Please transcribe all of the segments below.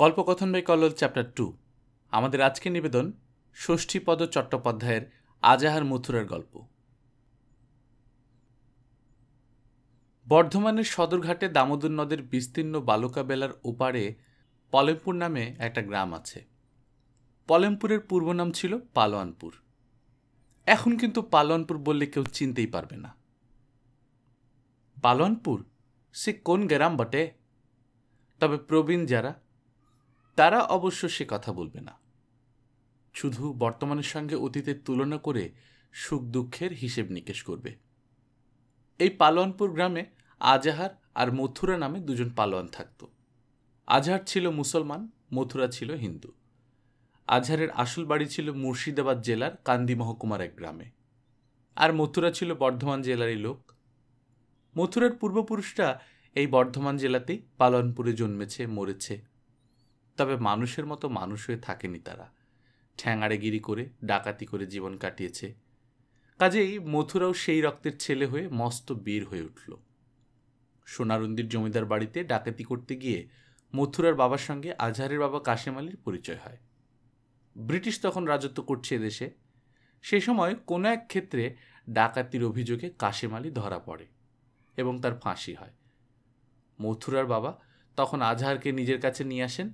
গল্পকথন by Kallol chapter two আমাদের আজকের নিবেদন ষষ্ঠীপদ চট্টোপাধ্যায়ের আজাহার মথুরার গল্প বর্ধমানের সদরঘাটে দামোদর নদের বিস্তীর্ণ বালুকাবেলার ওপারে পলেমপুর নামে একটা গ্রাম আছে পলেমপুরের পূর্ব নাম ছিল পালোয়ানপুর এখন কিন্তু পালোয়ানপুর বললে কেউ চিনতেই পারবে না পালোয়ানপুর সে কোন গ্রাম বটে তবে প্রবীণ যারা তারা অবশ্য সে কথা বলবে না শুধু বর্তমানের সঙ্গে অতীতের তুলনা করে সুখ দুঃখের হিসেব নিকেশ করবে এই পালোয়ানপুর গ্রামে আজাহার আর মথুরা নামে দুজন পালোয়ান থাকত আজহার ছিল মুসলমান মথুরা ছিল হিন্দু আজহারের আসল বাড়ি ছিল মুর্শিদাবাদ জেলার কান্দি মহকুমার এক গ্রামে আর মথুরা ছিল বর্ধমান জেলারই লোক মথুরার পূর্বপুরুষরা এই বর্ধমান জেলাতেই পালনপুরে জন্মেছে মরেছে তবে মানুষের মতো মানুষ হয়ে থাকেনি তারা ঠ্যাঙাড়েগিরি করে ডাকাতি করে জীবন কাটিয়েছে কাজেই মথুরাও সেই রক্তের ছেলে হয়ে মস্ত বীর হয়ে উঠল সোনারন্দির জমিদার বাড়িতে ডাকাতি করতে গিয়ে মথুরার বাবার সঙ্গে আজহারের বাবা কাশেম আলীর পরিচয় হয় ব্রিটিশ তখন রাজত্ব করছে দেশে সে সময় কোনো এক ক্ষেত্রে ডাকাতির অভিযোগে কাশেম আলী ধরা পড়ে এবং তার ফাঁসি হয় মথুরার বাবা তখন আজহারকে নিজের কাছে নিয়ে আসেন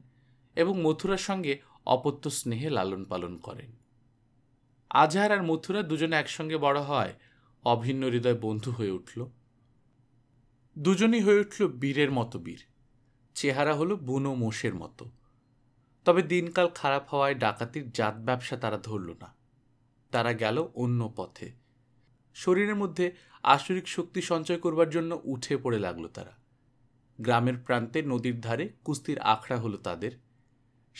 এবং মথুরার সঙ্গে অপত্য স্নেহে লালন পালন করেন আজহার আর মথুরা দুজনে একসঙ্গে বড় হয় অভিন্ন হৃদয় বন্ধু হয়ে উঠল দুজনই হয়ে উঠল বীরের মতো বীর চেহারা হলো বুনো মোষের মতো তবে দিনকাল খারাপ হওয়ায় ডাকাতির জাত ব্যবসা তারা ধরল না তারা গেল অন্য পথে শরীরের মধ্যে আসরিক শক্তি সঞ্চয় করবার জন্য উঠে পড়ে লাগলো তারা গ্রামের প্রান্তে নদীর ধারে কুস্তির আখড়া হলো তাদের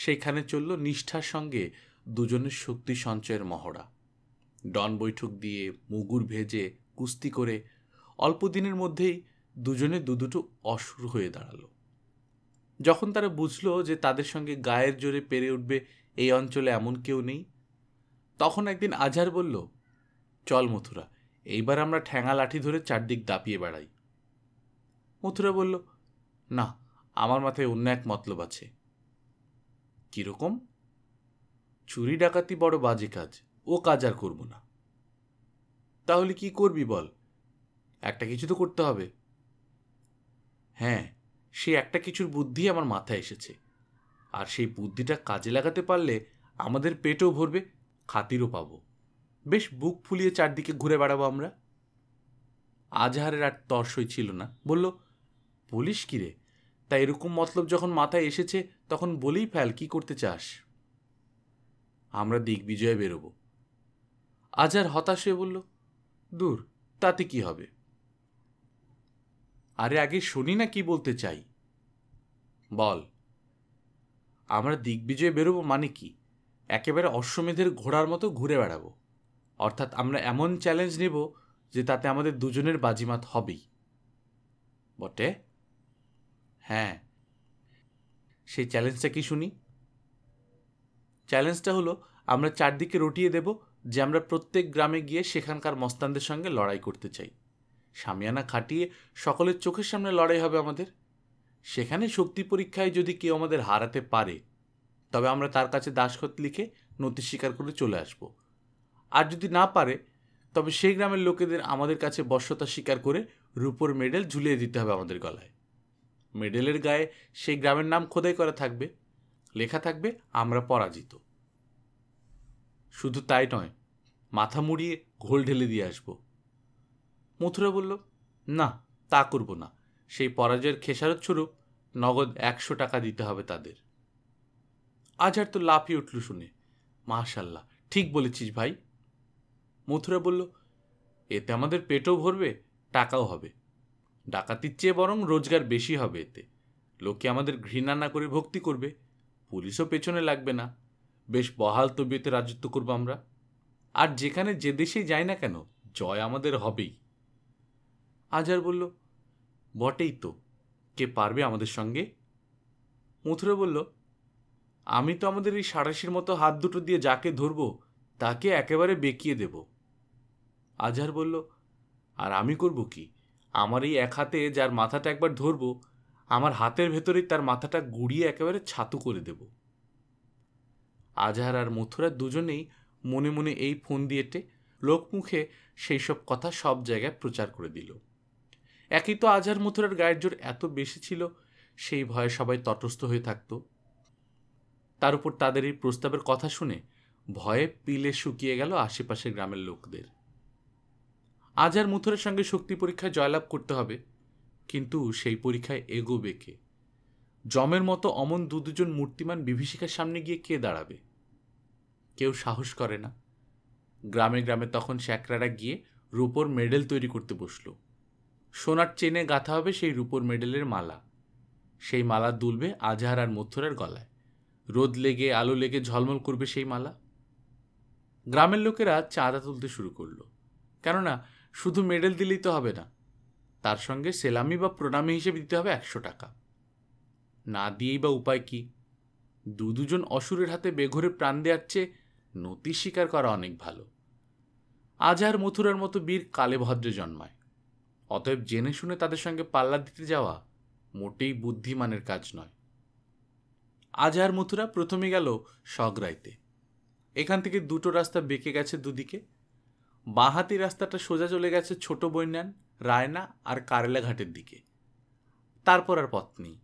সেখানে চলল নিষ্ঠার সঙ্গে দুজনের শক্তি সঞ্চয়ের মহড়া ডন বৈঠক দিয়ে মুগুর ভেজে কুস্তি করে অল্প দিনের মধ্যেই দুজনে দু দুটো অসুর হয়ে দাঁড়ালো যখন তারা বুঝলো যে তাদের সঙ্গে গায়ের জোরে পেরে উঠবে এই অঞ্চলে এমন কেউ নেই তখন একদিন আজহার বলল চল মথুরা এইবার আমরা ঠ্যাঙা লাঠি ধরে চারদিক দাপিয়ে বেড়াই মথুরা বলল না আমার মাথায় অন্য এক মতলব আছে কীরকম চুরি ডাকাতি বড় বাজে কাজ ও কাজ আর করব না তাহলে কি করবি বল একটা কিছু তো করতে হবে হ্যাঁ সে একটা কিছুর বুদ্ধি আমার মাথায় এসেছে আর সেই বুদ্ধিটা কাজে লাগাতে পারলে আমাদের পেটও ভরবে খাতিরও পাব বেশ বুক ফুলিয়ে চারদিকে ঘুরে বেড়াবো আমরা আজহারের আর তর্সই ছিল না বলল পুলিশ কিরে তা এরকম মতলব যখন মাথায় এসেছে তখন বলেই ফেল কি করতে চাস আমরা দিগ্বিজয়ে বেরোব আজার হতাশ হয়ে বলল দূর তাতে কি হবে আরে আগে শুনি না কি বলতে চাই বল আমরা দিগ্বিজয়ে বেরোবো মানে কি একেবারে অশ্বমেধের ঘোড়ার মতো ঘুরে বেড়াবো অর্থাৎ আমরা এমন চ্যালেঞ্জ নেব যে তাতে আমাদের দুজনের বাজিমাত হবেই বটে হ্যাঁ সেই চ্যালেঞ্জটা কি শুনি চ্যালেঞ্জটা হলো আমরা চারদিকে রটিয়ে দেব যে আমরা প্রত্যেক গ্রামে গিয়ে সেখানকার মস্তানদের সঙ্গে লড়াই করতে চাই সামিয়ানা খাটিয়ে সকলের চোখের সামনে লড়াই হবে আমাদের সেখানে শক্তি পরীক্ষায় যদি কেউ আমাদের হারাতে পারে তবে আমরা তার কাছে দাসখত লিখে নথি স্বীকার করে চলে আসব আর যদি না পারে তবে সেই গ্রামের লোকেদের আমাদের কাছে বশ্যতা স্বীকার করে রূপোর মেডেল ঝুলিয়ে দিতে হবে আমাদের গলায় মেডেলের গায়ে সেই গ্রামের নাম খোদাই করা থাকবে লেখা থাকবে আমরা পরাজিত শুধু তাই নয় মাথা মুড়িয়ে ঘোল ঢেলে দিয়ে আসবো মথুরা বলল না তা করব না সেই পরাজয়ের খেসারত স্বরূপ নগদ একশো টাকা দিতে হবে তাদের আজ আর তো লাফিয়ে উঠল শুনে মাশাল্লাহ ঠিক বলেছিস ভাই মথুরা বলল এতে আমাদের পেটও ভরবে টাকাও হবে ডাকাতির চেয়ে বরং রোজগার বেশি হবে এতে লোকে আমাদের ঘৃণা না করে ভক্তি করবে পুলিশও পেছনে লাগবে না বেশ বহাল তবিয়তে রাজত্ব করবো আমরা আর যেখানে যে দেশেই যাই না কেন জয় আমাদের হবেই আজার বলল বটেই তো কে পারবে আমাদের সঙ্গে মথুরে বলল আমি তো আমাদের এই সাড়াশির মতো হাত দুটো দিয়ে যাকে ধরব তাকে একেবারে বেঁকিয়ে দেব আজহার বলল আর আমি করব কি আমার এই এক হাতে যার মাথাটা একবার ধরবো আমার হাতের ভেতরেই তার মাথাটা গুড়িয়ে একেবারে ছাতু করে দেব আজহার আর মথুরা দুজনেই মনে মনে এই ফোন দিয়েটে লোকমুখে সেই সব কথা সব জায়গায় প্রচার করে দিল একই তো আজহার মথুরার গায়ের জোর এত বেশি ছিল সেই ভয়ে সবাই তটস্থ হয়ে থাকত তার উপর তাদের এই প্রস্তাবের কথা শুনে ভয়ে পিলে শুকিয়ে গেল আশেপাশের গ্রামের লোকদের আজ আর সঙ্গে শক্তি পরীক্ষায় জয়লাভ করতে হবে কিন্তু সেই পরীক্ষায় এগোবে কে জমের মতো অমন দু দুজন মূর্তিমান বিভীষিকার সামনে গিয়ে কে দাঁড়াবে কেউ সাহস করে না গ্রামে গ্রামে তখন স্যাকরারা গিয়ে রুপোর মেডেল তৈরি করতে বসল সোনার চেনে গাঁথা হবে সেই রুপোর মেডেলের মালা সেই মালা দুলবে আজহার আর মথুরার গলায় রোদ লেগে আলো লেগে ঝলমল করবে সেই মালা গ্রামের লোকেরা চাঁদা তুলতে শুরু করলো কেননা শুধু মেডেল দিলেই তো হবে না তার সঙ্গে সেলামি বা প্রণামী হিসেবে দিতে হবে একশো টাকা না দিয়েই বা উপায় কি দু দুজন অসুরের হাতে বেঘরে প্রাণ দেওয়ার চেয়ে নতি স্বীকার করা অনেক ভালো আজ আর মথুরার মতো বীর কালে ভদ্রে জন্মায় অতএব জেনে শুনে তাদের সঙ্গে পাল্লা দিতে যাওয়া মোটেই বুদ্ধিমানের কাজ নয় আজহার মথুরা প্রথমে গেল সগরাইতে এখান থেকে দুটো রাস্তা বেঁকে গেছে দুদিকে বাঁহাতি রাস্তাটা সোজা চলে গেছে ছোট বৈনান রায়না আর কারেলাঘাটের দিকে তারপর আর পথ নেই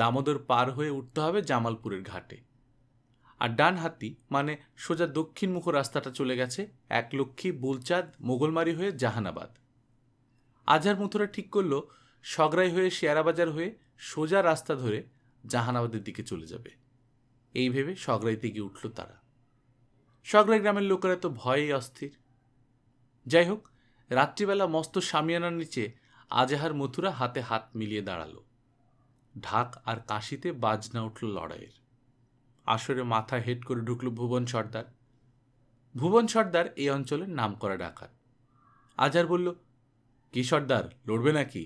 দামোদর পার হয়ে উঠতে হবে জামালপুরের ঘাটে আর ডান হাতি মানে সোজা দক্ষিণমুখ রাস্তাটা চলে গেছে এক লক্ষ্মী বুলচাঁদ মোগলমারি হয়ে জাহানাবাদ আজহার মথুরা ঠিক করল সগরাই হয়ে শেয়ারাবাজার হয়ে সোজা রাস্তা ধরে জাহানাবাদের দিকে চলে যাবে এই ভেবে সগরাইতে গিয়ে উঠল তারা সগরাই গ্রামের লোকেরা তো ভয়েই অস্থির যাই হোক রাত্রিবেলা মস্ত সামিয়ানার নিচে আজাহার মথুরা হাতে হাত মিলিয়ে দাঁড়ালো ঢাক আর কাশিতে বাজনা উঠল লড়াইয়ের আসরে মাথা হেড করে ঢুকল ভুবন সর্দার ভুবন সর্দার এই অঞ্চলের নাম করা ডাকাত আজার বলল কি সর্দার লড়বে নাকি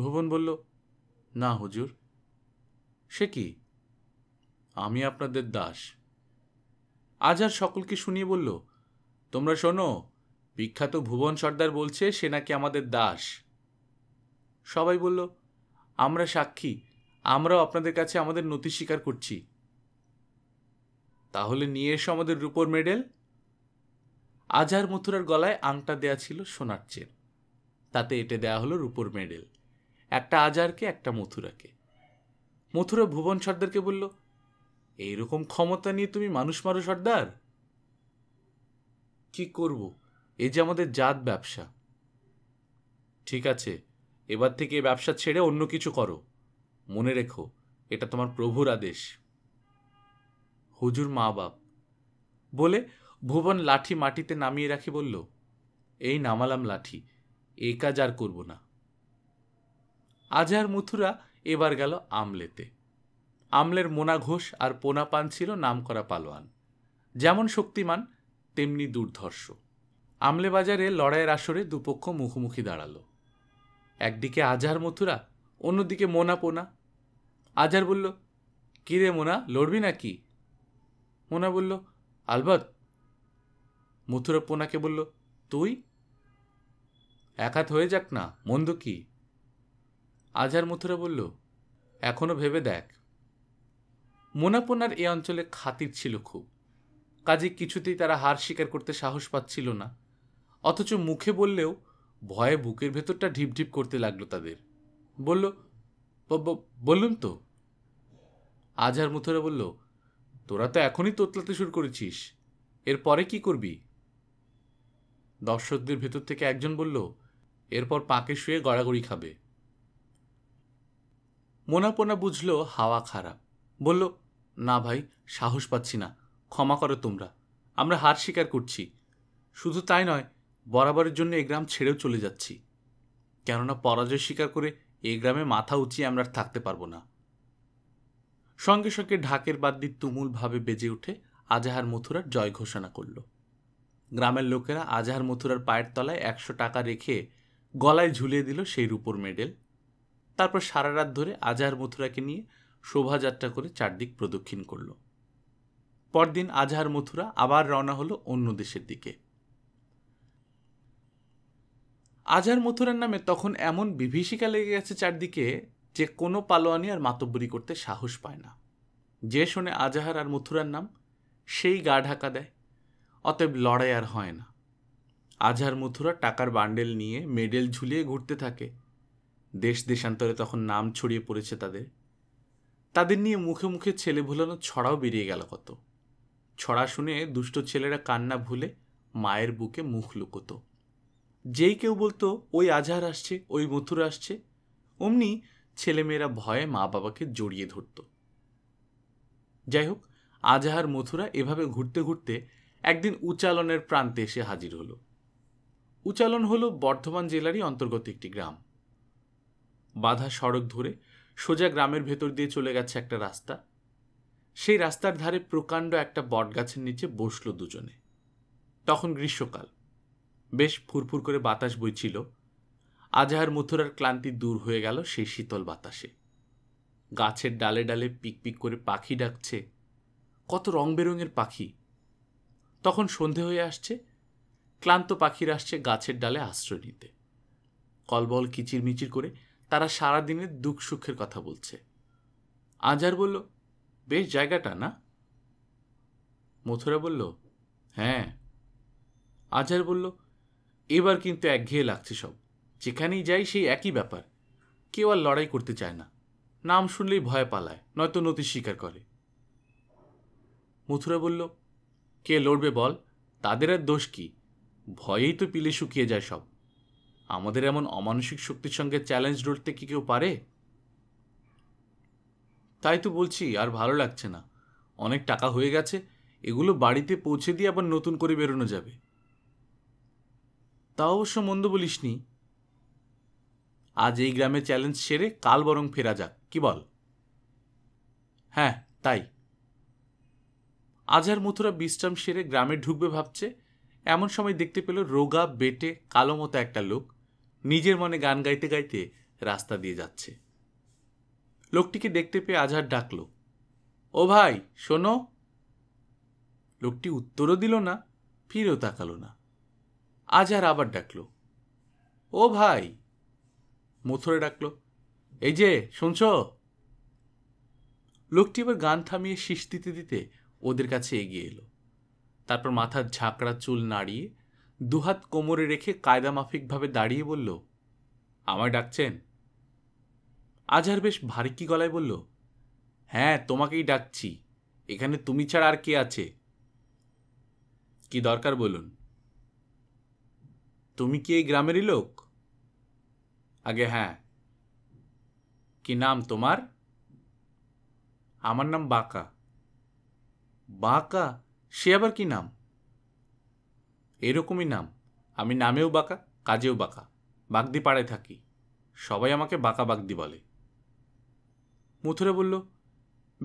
ভুবন বলল না হুজুর সে কি আমি আপনাদের দাস আজার সকলকে শুনিয়ে বলল তোমরা শোনো বিখ্যাত ভুবন সর্দার বলছে সে নাকি আমাদের দাস সবাই বলল আমরা সাক্ষী আমরাও আপনাদের কাছে আমাদের নথি স্বীকার করছি তাহলে নিয়ে এসো আমাদের রূপোর মেডেল আজহার মথুরার গলায় আংটা দেয়া ছিল সোনার চেন তাতে এটে দেয়া হলো রূপোর মেডেল একটা আজারকে একটা মথুরাকে মথুরা ভুবন সর্দারকে বলল এইরকম ক্ষমতা নিয়ে তুমি মানুষ মারো সর্দার কি করবো এই যে আমাদের জাত ব্যবসা ঠিক আছে এবার থেকে এ ব্যবসা ছেড়ে অন্য কিছু করো মনে রেখো এটা তোমার প্রভুর আদেশ হুজুর মা বাপ বলে ভুবন লাঠি মাটিতে নামিয়ে রাখি বলল এই নামালাম লাঠি এ কাজ আর করব না আজহার মুথুরা এবার গেল আমলেতে আমলের মোনা ঘোষ আর পোনা পান ছিল নামকরা পালোয়ান যেমন শক্তিমান তেমনি দুর্ধর্ষ আমলেবাজারে লড়াইয়ের আসরে দুপক্ষ মুখোমুখি দাঁড়ালো একদিকে আজহার মথুরা অন্যদিকে মোনা পোনা আজহার বলল কিরে মোনা লড়বি নাকি মোনা বলল আলবত মথুরা পোনাকে বলল তুই একাত হয়ে যাক না মন্দ কি আজহার মথুরা বলল এখনও ভেবে দেখ মোনাপোনার এ অঞ্চলে খাতির ছিল খুব কাজে কিছুতেই তারা হার স্বীকার করতে সাহস পাচ্ছিল না অথচ মুখে বললেও ভয়ে বুকের ভেতরটা ঢিপঢিপ করতে লাগলো তাদের বলল বললুম তো আজহার মুথুরা বলল তোরা তো এখনই তোতলাতে শুরু করেছিস এরপরে কি করবি দর্শকদের ভেতর থেকে একজন বলল এরপর পাঁকে শুয়ে গড়াগড়ি খাবে মোনাপোনা বুঝলো হাওয়া খারাপ বলল না ভাই সাহস পাচ্ছি না ক্ষমা করো তোমরা আমরা হার স্বীকার করছি শুধু তাই নয় বরাবরের জন্য এ গ্রাম ছেড়েও চলে যাচ্ছি কেননা পরাজয় স্বীকার করে এই গ্রামে মাথা উঁচিয়ে আমরা থাকতে পারবো না সঙ্গে সঙ্গে ঢাকের বাদ্যি তুমুলভাবে বেজে উঠে আজাহার মথুরার জয় ঘোষণা করল গ্রামের লোকেরা আজাহার মথুরার পায়ের তলায় একশো টাকা রেখে গলায় ঝুলিয়ে দিল সেই রূপর মেডেল তারপর সারা রাত ধরে আজাহার মথুরাকে নিয়ে শোভাযাত্রা করে চারদিক প্রদক্ষিণ করল পরদিন আজাহার মথুরা আবার রওনা হলো অন্য দেশের দিকে আজার মথুরার নামে তখন এমন বিভীষিকা লেগে গেছে চারদিকে যে কোনো পালোয়ানি আর মাতব্বরি করতে সাহস পায় না যে শোনে আজাহার আর মথুরার নাম সেই গা ঢাকা দেয় অতএব লড়াই আর হয় না আজহার মথুরা টাকার বান্ডেল নিয়ে মেডেল ঝুলিয়ে ঘুরতে থাকে দেশ দেশান্তরে তখন নাম ছড়িয়ে পড়েছে তাদের তাদের নিয়ে মুখে মুখে ছেলে ভুলানো ছড়াও বেরিয়ে গেল কত ছড়া শুনে দুষ্ট ছেলেরা কান্না ভুলে মায়ের বুকে মুখ লুকোতো যেই কেউ বলতো ওই আজহার আসছে ওই মথুর আসছে অমনি ছেলেমেয়েরা ভয়ে মা বাবাকে জড়িয়ে ধরত যাই হোক আজহার মথুরা এভাবে ঘুরতে ঘুরতে একদিন উচালনের প্রান্তে এসে হাজির হলো উচালন হলো বর্ধমান জেলারই অন্তর্গত একটি গ্রাম বাধা সড়ক ধরে সোজা গ্রামের ভেতর দিয়ে চলে গেছে একটা রাস্তা সেই রাস্তার ধারে প্রকাণ্ড একটা বটগাছের নিচে বসল দুজনে তখন গ্রীষ্মকাল বেশ ফুরফুর করে বাতাস বইছিল আজাহার মথুরার ক্লান্তি দূর হয়ে গেল সেই শীতল বাতাসে গাছের ডালে ডালে পিকপিক করে পাখি ডাকছে কত রং বেরঙের পাখি তখন সন্ধে হয়ে আসছে ক্লান্ত পাখির আসছে গাছের ডালে আশ্রয় নিতে কলবল কিচিরমিচির করে তারা সারা দিনের দুঃখ সুখের কথা বলছে আজহার বলল বেশ জায়গাটা না মথুরা বলল হ্যাঁ আজার বলল এবার কিন্তু একঘেয়ে লাগছে সব যেখানেই যাই সেই একই ব্যাপার কেউ আর লড়াই করতে চায় না নাম শুনলেই ভয় পালায় নয়তো নতি স্বীকার করে মথুরা বলল কে লড়বে বল তাদের আর দোষ কি ভয়েই তো পিলে শুকিয়ে যায় সব আমাদের এমন অমানসিক শক্তির সঙ্গে চ্যালেঞ্জ লড়তে কি কেউ পারে তাই তো বলছি আর ভালো লাগছে না অনেক টাকা হয়ে গেছে এগুলো বাড়িতে পৌঁছে দিয়ে আবার নতুন করে বেরোনো যাবে তা অবশ্য মন্দ বলিসনি আজ এই গ্রামে চ্যালেঞ্জ সেরে কাল বরং ফেরা যাক কি বল হ্যাঁ তাই আর মথুরা বিশ্রাম সেরে গ্রামে ঢুকবে ভাবছে এমন সময় দেখতে পেল রোগা বেটে কালো মতো একটা লোক নিজের মনে গান গাইতে গাইতে রাস্তা দিয়ে যাচ্ছে লোকটিকে দেখতে পেয়ে আজহার ডাকল ও ভাই শোনো লোকটি উত্তরও দিল না ফিরেও তাকালো না আজ আর আবার ডাকলো ও ভাই মথুরে ডাকলো এই যে শুনছ লোকটি এবার গান থামিয়ে শীষ দিতে দিতে ওদের কাছে এগিয়ে এলো তারপর মাথার ঝাঁকড়া চুল নাড়িয়ে দুহাত কোমরে রেখে কায়দা মাফিকভাবে দাঁড়িয়ে বলল আমায় ডাকছেন আজহার বেশ ভারী কি গলায় বলল হ্যাঁ তোমাকেই ডাকছি এখানে তুমি ছাড়া আর কে আছে কি দরকার বলুন তুমি কি এই গ্রামেরই লোক আগে হ্যাঁ কি নাম তোমার আমার নাম বাঁকা বাঁকা সে আবার কি নাম এরকমই নাম আমি নামেও বাঁকা কাজেও বাঁকা বাগদি পাড়ায় থাকি সবাই আমাকে বাঁকা বাগদি বলে মুথুরে বলল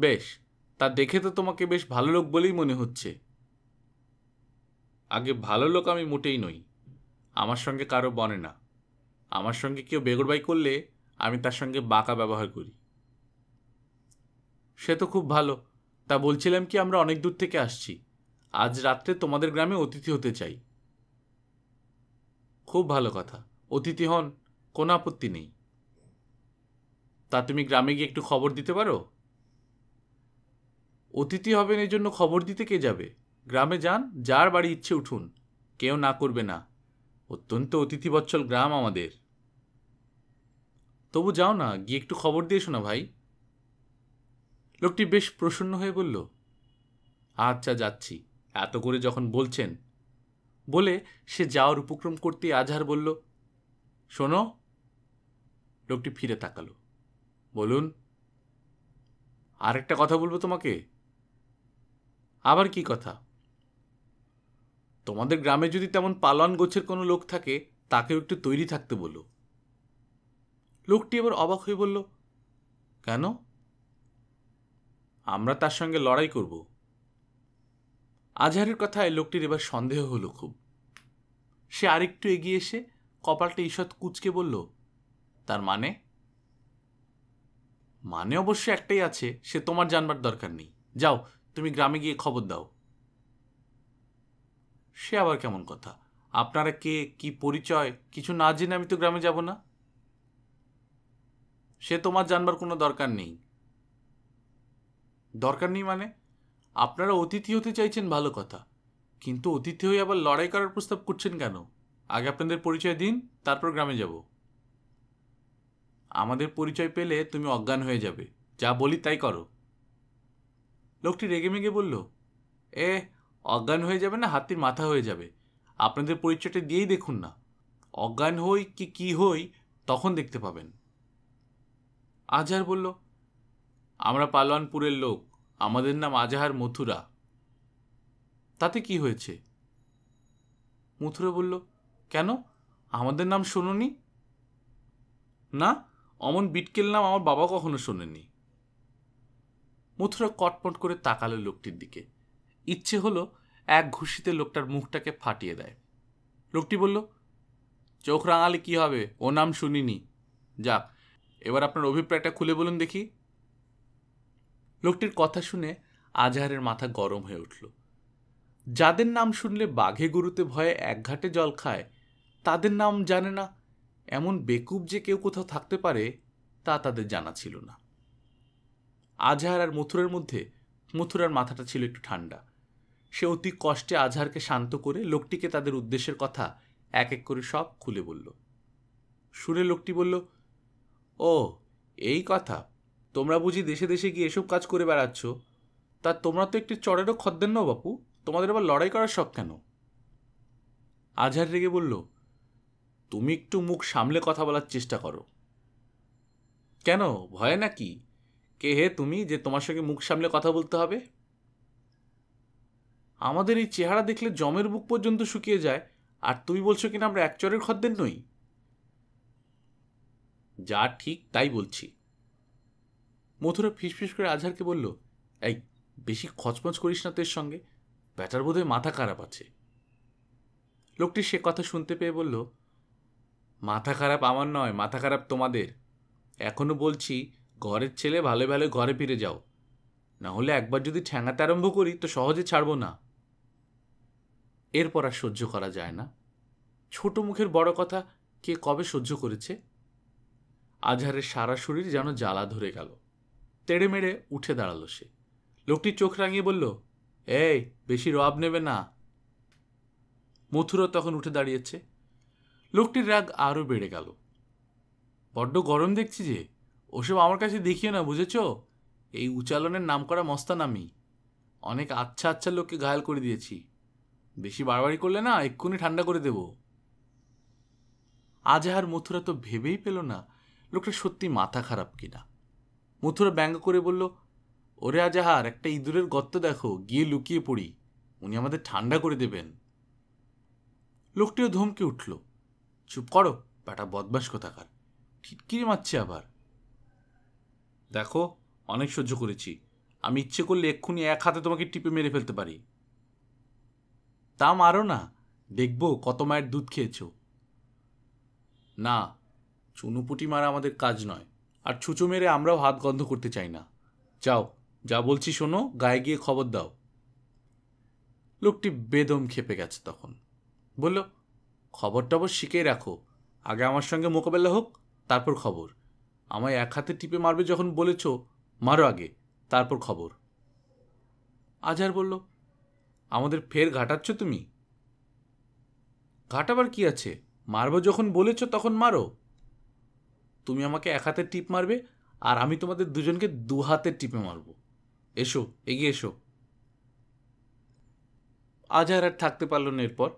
বেশ তা দেখে তো তোমাকে বেশ ভালো লোক বলেই মনে হচ্ছে আগে ভালো লোক আমি মোটেই নই আমার সঙ্গে কারো বনে না আমার সঙ্গে কেউ বেগরবাই করলে আমি তার সঙ্গে বাঁকা ব্যবহার করি সে তো খুব ভালো তা বলছিলাম কি আমরা অনেক দূর থেকে আসছি আজ রাত্রে তোমাদের গ্রামে অতিথি হতে চাই খুব ভালো কথা অতিথি হন কোনো আপত্তি নেই তা তুমি গ্রামে গিয়ে একটু খবর দিতে পারো অতিথি হবেন এই জন্য খবর দিতে কে যাবে গ্রামে যান যার বাড়ি ইচ্ছে উঠুন কেউ না করবে না অত্যন্ত অতিথিবচ্ছল গ্রাম আমাদের তবু যাও না গিয়ে একটু খবর দিয়ে শোনা ভাই লোকটি বেশ প্রসন্ন হয়ে বলল আচ্ছা যাচ্ছি এত করে যখন বলছেন বলে সে যাওয়ার উপক্রম করতে আজহার বলল শোনো লোকটি ফিরে তাকালো বলুন আরেকটা কথা বলবো তোমাকে আবার কি কথা তোমাদের গ্রামে যদি তেমন পালন গোছের কোনো লোক থাকে তাকেও একটু তৈরি থাকতে বলো লোকটি এবার অবাক হয়ে বলল কেন আমরা তার সঙ্গে লড়াই করব আজহারের কথায় লোকটির এবার সন্দেহ হলো খুব সে আরেকটু এগিয়ে এসে কপালটা ঈষৎ কুচকে বলল তার মানে মানে অবশ্য একটাই আছে সে তোমার জানবার দরকার নেই যাও তুমি গ্রামে গিয়ে খবর দাও সে আবার কেমন কথা আপনারা কে কি পরিচয় কিছু না জেনে আমি তো গ্রামে যাব না সে তোমার জানবার কোনো দরকার নেই দরকার নেই মানে আপনারা অতিথি হতে চাইছেন ভালো কথা কিন্তু অতিথি হয়ে আবার লড়াই করার প্রস্তাব করছেন কেন আগে আপনাদের পরিচয় দিন তারপর গ্রামে যাব আমাদের পরিচয় পেলে তুমি অজ্ঞান হয়ে যাবে যা বলি তাই করো লোকটি রেগে মেগে বলল এ অজ্ঞান হয়ে যাবে না হাতির মাথা হয়ে যাবে আপনাদের পরিচয়টা দিয়েই দেখুন না অজ্ঞান হই কি কি হই তখন দেখতে পাবেন আজহার বলল আমরা পালোয়ানপুরের লোক আমাদের নাম আজাহার মথুরা তাতে কি হয়েছে মথুরা বলল কেন আমাদের নাম শোনি না অমন বিটকেল নাম আমার বাবা কখনো শোনেনি মথুরা কটপট করে তাকালো লোকটির দিকে ইচ্ছে হলো এক ঘুষিতে লোকটার মুখটাকে ফাটিয়ে দেয় লোকটি বলল চোখ রাঙালে কি হবে ও নাম শুনিনি যাক এবার আপনার অভিপ্রায়টা খুলে বলুন দেখি লোকটির কথা শুনে আজহারের মাথা গরম হয়ে উঠল যাদের নাম শুনলে বাঘে গুরুতে ভয়ে একঘাটে জল খায় তাদের নাম জানে না এমন বেকুব যে কেউ কোথাও থাকতে পারে তা তাদের জানা ছিল না আজহার আর মথুরার মধ্যে মথুরার মাথাটা ছিল একটু ঠান্ডা সে অতি কষ্টে আজহারকে শান্ত করে লোকটিকে তাদের উদ্দেশ্যের কথা এক এক করে সব খুলে বলল শুনে লোকটি বলল ও এই কথা তোমরা বুঝি দেশে দেশে গিয়ে এসব কাজ করে বেড়াচ্ছ তা তোমরা তো একটি চড়েরও খদ্দের নাও বাপু তোমাদের আবার লড়াই করার শখ কেন আজহার রেগে বলল তুমি একটু মুখ সামলে কথা বলার চেষ্টা করো কেন ভয় নাকি কে হে তুমি যে তোমার সঙ্গে মুখ সামলে কথা বলতে হবে আমাদের এই চেহারা দেখলে জমের বুক পর্যন্ত শুকিয়ে যায় আর তুমি বলছো কিনা আমরা একচরের খদ্দের নই যা ঠিক তাই বলছি মথুরা ফিসফিস করে আঝারকে বলল এই বেশি খচমচ করিস না তোর সঙ্গে ব্যাটার বোধহয় মাথা খারাপ আছে লোকটি সে কথা শুনতে পেয়ে বলল মাথা খারাপ আমার নয় মাথা খারাপ তোমাদের এখনও বলছি ঘরের ছেলে ভালো ভালো ঘরে ফিরে যাও না হলে একবার যদি ঠ্যাঙাতে আরম্ভ করি তো সহজে ছাড়বো না এরপর আর সহ্য করা যায় না ছোট মুখের বড় কথা কে কবে সহ্য করেছে আজহারের সারা শরীর যেন জ্বালা ধরে গেল তেড়ে মেড়ে উঠে দাঁড়ালো সে লোকটি চোখ রাঙিয়ে বলল এই বেশি রব নেবে না মথুরও তখন উঠে দাঁড়িয়েছে লোকটির রাগ আরও বেড়ে গেল বড্ড গরম দেখছি যে ওসব আমার কাছে দেখিও না বুঝেছ এই উচ্চালনের নাম করা মস্তান আমি অনেক আচ্ছা আচ্ছা লোককে ঘায়াল করে দিয়েছি বেশি বাড়াবাড়ি করলে না এক্ষুনি ঠান্ডা করে দেব আজাহার মথুরা তো ভেবেই পেল না লোকটা সত্যি মাথা খারাপ কিনা মথুরা ব্যঙ্গ করে বলল ওরে আজাহার একটা ইঁদুরের গর্ত দেখো গিয়ে লুকিয়ে পড়ি উনি আমাদের ঠান্ডা করে দেবেন লোকটিও ধমকে উঠল চুপ করো ব্যাটা বদমাস কোথাকার খিটকিরি মারছে আবার দেখো অনেক সহ্য করেছি আমি ইচ্ছে করলে এক্ষুনি এক হাতে তোমাকে টিপে মেরে ফেলতে পারি তা মারো না দেখব কত মায়ের দুধ খেয়েছ না চুনুপুটি মারা আমাদের কাজ নয় আর ছুঁচো মেরে আমরাও হাত গন্ধ করতে চাই না যাও যা বলছি শোনো গায়ে গিয়ে খবর দাও লোকটি বেদম খেপে গেছে তখন বলল খবর টবর শিখেই রাখো আগে আমার সঙ্গে মোকাবেলা হোক তারপর খবর আমায় এক হাতে টিপে মারবে যখন বলেছ মারো আগে তারপর খবর আজার বলল আমাদের ফের ঘাটাচ্ছ তুমি ঘাটাবার কি আছে মারবো যখন বলেছ তখন মারো তুমি আমাকে এক হাতে টিপ মারবে আর আমি তোমাদের দুজনকে দু হাতে টিপে মারবো এসো এগিয়ে এসো আজহার আর থাকতে পারল না এরপর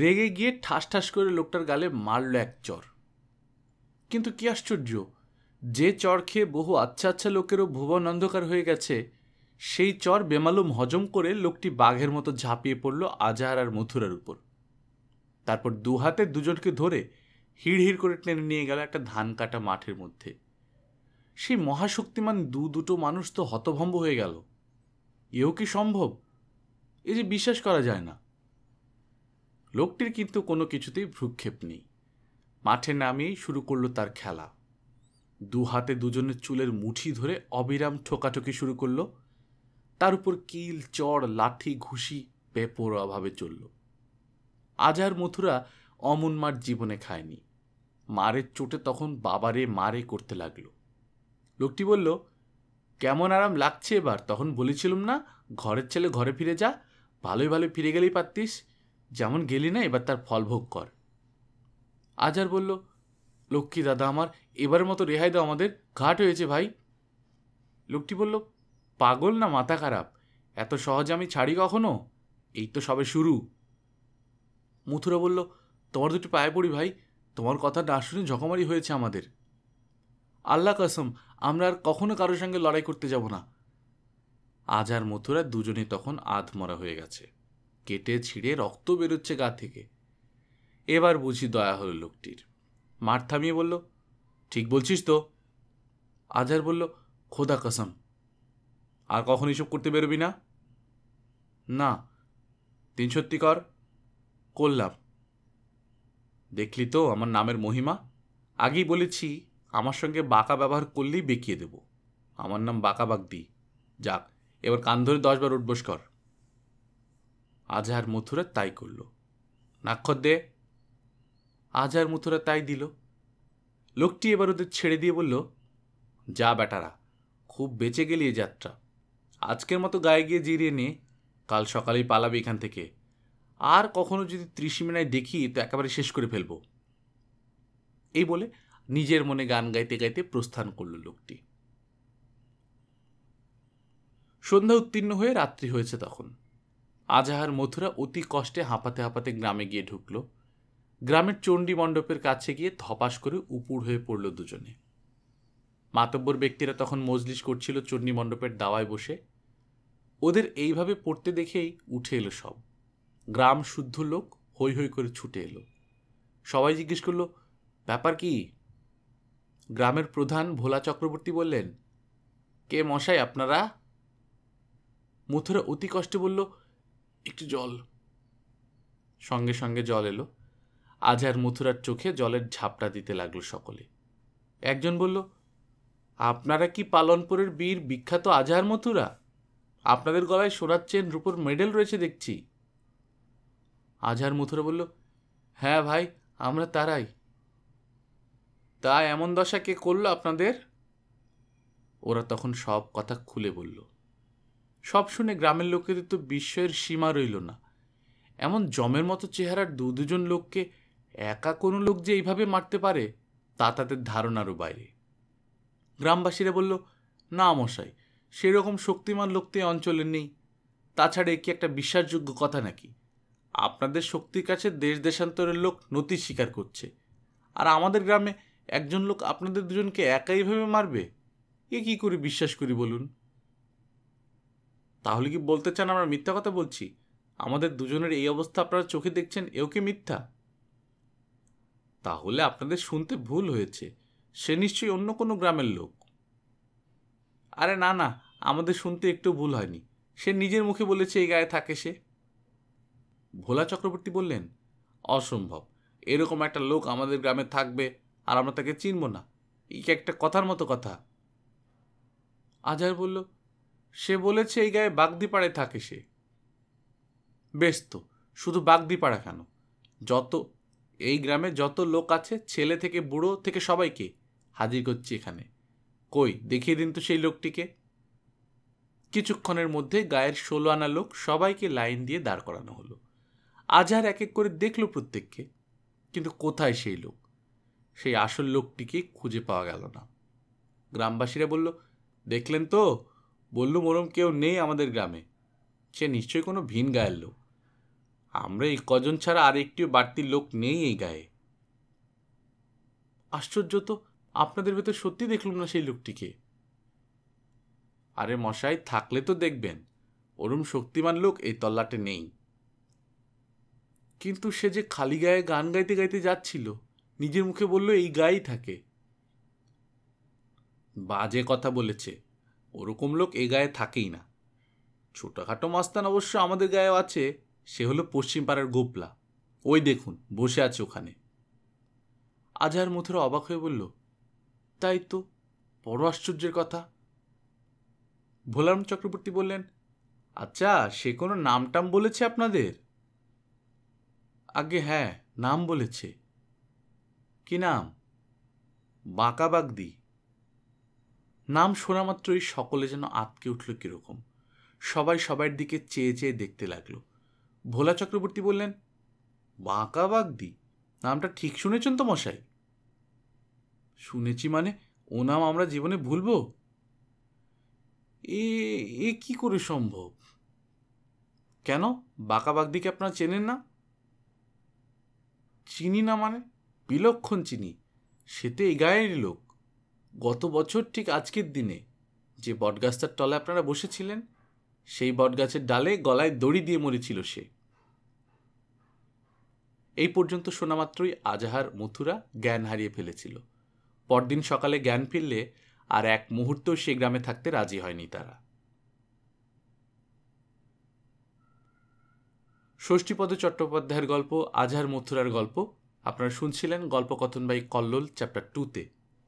রেগে গিয়ে ঠাস ঠাস করে লোকটার গালে মারল এক চর কিন্তু কি আশ্চর্য যে চর খেয়ে বহু আচ্ছা আচ্ছা লোকেরও ভুবন অন্ধকার হয়ে গেছে সেই চর বেমালুম হজম করে লোকটি বাঘের মতো ঝাঁপিয়ে পড়ল আজাহার আর মথুরার উপর তারপর দু হাতে দুজনকে ধরে হিড় করে টেনে নিয়ে গেল একটা ধান কাটা মাঠের মধ্যে সেই মহাশক্তিমান দু দুটো মানুষ তো হতভম্ব হয়ে গেল এও কি সম্ভব এ যে বিশ্বাস করা যায় না লোকটির কিন্তু কোনো কিছুতেই ভ্রুক্ষেপ নেই মাঠে নামিয়েই শুরু করলো তার খেলা দু হাতে দুজনের চুলের মুঠি ধরে অবিরাম ঠোকাঠকি শুরু করলো তার উপর কিল চড় লাঠি ঘুষি বেপরোয়াভাবে চলল আজ আর মথুরা অমন মার জীবনে খায়নি মারের চোটে তখন বাবারে মারে করতে লাগলো লোকটি বলল কেমন আরাম লাগছে এবার তখন বলেছিলাম না ঘরের ছেলে ঘরে ফিরে যা ভালোই ভালো ফিরে গেলেই পারতিস যেমন গেলি না এবার তার ফল ভোগ কর আজ আর বলল লক্ষ্মী দাদা আমার এবারের মতো রেহাই দাও আমাদের ঘাট হয়েছে ভাই লোকটি বলল পাগল না মাথা খারাপ এত সহজ আমি ছাড়ি কখনো এই তো সবে শুরু মথুরা বলল তোমার দুটি পায়ে পড়ি ভাই তোমার কথা না শুনে ঝকমারি হয়েছে আমাদের আল্লাহ কাসম আমরা আর কখনো কারোর সঙ্গে লড়াই করতে যাব না আজ আর মথুরা দুজনে তখন আধমরা হয়ে গেছে কেটে ছিঁড়ে রক্ত বেরোচ্ছে গা থেকে এবার বুঝি দয়া হলো লোকটির মার থামিয়ে বলল ঠিক বলছিস তো আজার বলল খোদা কসম আর কখন এসব করতে বেরোবি না না তিন সত্যি কর করলাম দেখলি তো আমার নামের মহিমা আগেই বলেছি আমার সঙ্গে বাঁকা ব্যবহার করলেই বেঁকিয়ে দেব আমার নাম বাঁকা বাগদি যাক এবার কান ধরে দশবার উঠবস কর আজহার মথুরা তাই করল নাক্ষর দে আজহার মথুরা তাই দিল লোকটি এবার ওদের ছেড়ে দিয়ে বলল যা বেটারা খুব বেঁচে গেলি এ যাত্রা আজকের মতো গায়ে গিয়ে জিরিয়ে নে কাল সকালেই পালাবে এখান থেকে আর কখনো যদি ত্রিসীমিনায় দেখি তো একেবারে শেষ করে ফেলব এই বলে নিজের মনে গান গাইতে গাইতে প্রস্থান করল লোকটি সন্ধ্যা উত্তীর্ণ হয়ে রাত্রি হয়েছে তখন আজাহার মথুরা অতি কষ্টে হাঁপাতে হাঁপাতে গ্রামে গিয়ে ঢুকল গ্রামের চণ্ডী মণ্ডপের কাছে গিয়ে ধপাস করে উপুড় হয়ে পড়ল দুজনে মাতব্বর ব্যক্তিরা তখন মজলিস করছিল চণ্ডী মণ্ডপের দাওয়ায় বসে ওদের এইভাবে পড়তে দেখেই উঠে এলো সব গ্রাম শুদ্ধ লোক হৈ হৈ করে ছুটে এলো সবাই জিজ্ঞেস করলো ব্যাপার কি গ্রামের প্রধান ভোলা চক্রবর্তী বললেন কে মশাই আপনারা মথুরা অতি কষ্টে বলল একটু জল সঙ্গে সঙ্গে জল এলো আজ আর মথুরার চোখে জলের ঝাপটা দিতে লাগলো সকলে একজন বলল আপনারা কি পালনপুরের বীর বিখ্যাত আজহার মথুরা আপনাদের গলায় সোনার চেন রূপোর মেডেল রয়েছে দেখছি আজহার মুথুরে বলল হ্যাঁ ভাই আমরা তারাই তা এমন দশা কে করলো আপনাদের ওরা তখন সব কথা খুলে বলল সব শুনে গ্রামের লোকেদের তো বিস্ময়ের সীমা রইল না এমন জমের মতো চেহারার দু দুজন লোককে একা কোনো লোক যে এইভাবে মারতে পারে তা তাদের ধারণারও বাইরে গ্রামবাসীরা বলল না মশাই সেরকম শক্তিমান লোক তো এই অঞ্চলে নেই তাছাড়া এ কি একটা বিশ্বাসযোগ্য কথা নাকি আপনাদের শক্তির কাছে দেশ দেশান্তরের লোক নতি স্বীকার করছে আর আমাদের গ্রামে একজন লোক আপনাদের দুজনকে একাইভাবে মারবে এ কী করে বিশ্বাস করি বলুন তাহলে কি বলতে চান আমরা মিথ্যা কথা বলছি আমাদের দুজনের এই অবস্থা আপনারা চোখে দেখছেন এও কি মিথ্যা তাহলে আপনাদের শুনতে ভুল হয়েছে সে নিশ্চয়ই অন্য কোনো গ্রামের লোক আরে না না আমাদের শুনতে একটু ভুল হয়নি সে নিজের মুখে বলেছে এই গায়ে থাকে সে ভোলা চক্রবর্তী বললেন অসম্ভব এরকম একটা লোক আমাদের গ্রামে থাকবে আর আমরা তাকে চিনব না এই একটা কথার মতো কথা আজার বলল সে বলেছে এই গায়ে পাড়ায় থাকে সে বেশ তো শুধু বাগদিপাড়া কেন যত এই গ্রামে যত লোক আছে ছেলে থেকে বুড়ো থেকে সবাইকে হাজির করছি এখানে কই দেখিয়ে দিন তো সেই লোকটিকে কিছুক্ষণের মধ্যে গায়ের ষোলো আনা লোক সবাইকে লাইন দিয়ে দাঁড় করানো হলো আজহার এক এক করে দেখল প্রত্যেককে কিন্তু কোথায় সেই লোক সেই আসল লোকটিকে খুঁজে পাওয়া গেল না গ্রামবাসীরা বলল দেখলেন তো বললু মরম কেউ নেই আমাদের গ্রামে সে নিশ্চয়ই কোনো ভিন গায়ের লোক আমরা এই কজন ছাড়া আর একটিও বাড়তি লোক নেই এই গায়ে আশ্চর্য তো আপনাদের ভেতর সত্যি দেখলুম না সেই লোকটিকে আরে মশাই থাকলে তো দেখবেন ওরম শক্তিমান লোক এই তল্লাটে নেই কিন্তু সে যে খালি গায়ে গান গাইতে গাইতে যাচ্ছিল নিজের মুখে বলল এই গায়েই থাকে বাজে কথা বলেছে ওরকম লোক এ গায়ে থাকেই না ছোটোখাটো মাস্তান অবশ্য আমাদের গায়েও আছে সে হলো পশ্চিম পাড়ার গোপলা ওই দেখুন বসে আছে ওখানে আজহার মথুরা অবাক হয়ে বলল তাই তো বড় আশ্চর্যের কথা ভোলারাম চক্রবর্তী বললেন আচ্ছা সে কোনো নামটাম বলেছে আপনাদের আগে হ্যাঁ নাম বলেছে কি নাম বাঁকাবাগদি নাম শোনা মাত্রই সকলে যেন আঁতকে উঠল কীরকম সবাই সবার দিকে চেয়ে চেয়ে দেখতে লাগলো ভোলা চক্রবর্তী বললেন বাঁকাবাগদি নামটা ঠিক শুনেছেন তো মশাই শুনেছি মানে ও নাম আমরা জীবনে ভুলব এ এ কি করে সম্ভব কেন বাঁকা আপনারা চেনেন না চিনি না মানে বিলক্ষণ চিনি সে তো এই গায়েরই লোক গত বছর ঠিক আজকের দিনে যে বটগাছটার তলে আপনারা বসেছিলেন সেই বটগাছের ডালে গলায় দড়ি দিয়ে মরেছিল সে এই পর্যন্ত শোনামাত্রই আজাহার মথুরা জ্ঞান হারিয়ে ফেলেছিল পরদিন সকালে জ্ঞান ফিরলে আর এক মুহূর্ত সে গ্রামে থাকতে রাজি হয়নি তারা ষষ্ঠীপদ চট্টোপাধ্যায়ের গল্প আজহার মথুরার গল্প আপনারা শুনছিলেন গল্পকথন বাই কল্লোল চ্যাপ্টার টুতে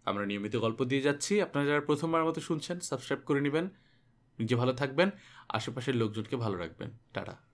আমরা নিয়মিত গল্প দিয়ে যাচ্ছি আপনারা যারা প্রথমবার মতো শুনছেন সাবস্ক্রাইব করে নেবেন নিজে ভালো থাকবেন আশেপাশের লোকজনকে ভালো রাখবেন টাটা